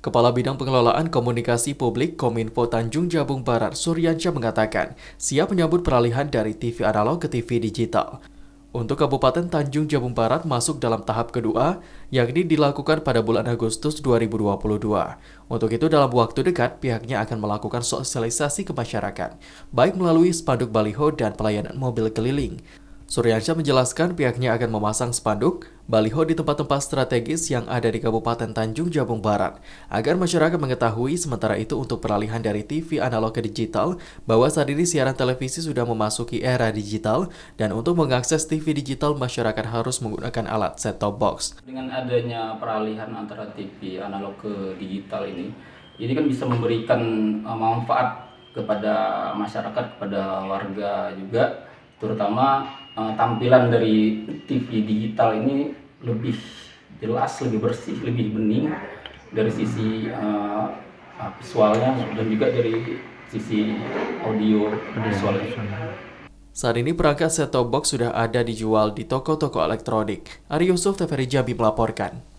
Kepala Bidang Pengelolaan Komunikasi Publik Kominfo Tanjung Jabung Barat Suryansyah mengatakan siap menyambut peralihan dari TV analog ke TV digital. Untuk Kabupaten Tanjung Jabung Barat masuk dalam tahap kedua, yakni dilakukan pada bulan Agustus 2022. Untuk itu dalam waktu dekat pihaknya akan melakukan sosialisasi ke masyarakat, baik melalui spanduk baliho dan pelayanan mobil keliling. Suryansyah menjelaskan pihaknya akan memasang spanduk baliho di tempat-tempat strategis yang ada di Kabupaten Tanjung Jabung Barat agar masyarakat mengetahui sementara itu untuk peralihan dari TV analog ke digital bahwa saat ini siaran televisi sudah memasuki era digital dan untuk mengakses TV digital masyarakat harus menggunakan alat set-top box. Dengan adanya peralihan antara TV analog ke digital ini, ini kan bisa memberikan uh, manfaat kepada masyarakat, kepada warga juga terutama uh, tampilan dari TV digital ini lebih jelas, lebih bersih, lebih bening dari sisi uh, visualnya dan juga dari sisi audio visualnya. Saat ini perangkat set-top box sudah ada dijual di toko-toko elektronik. Ari Yusuf Teferi Jambi melaporkan.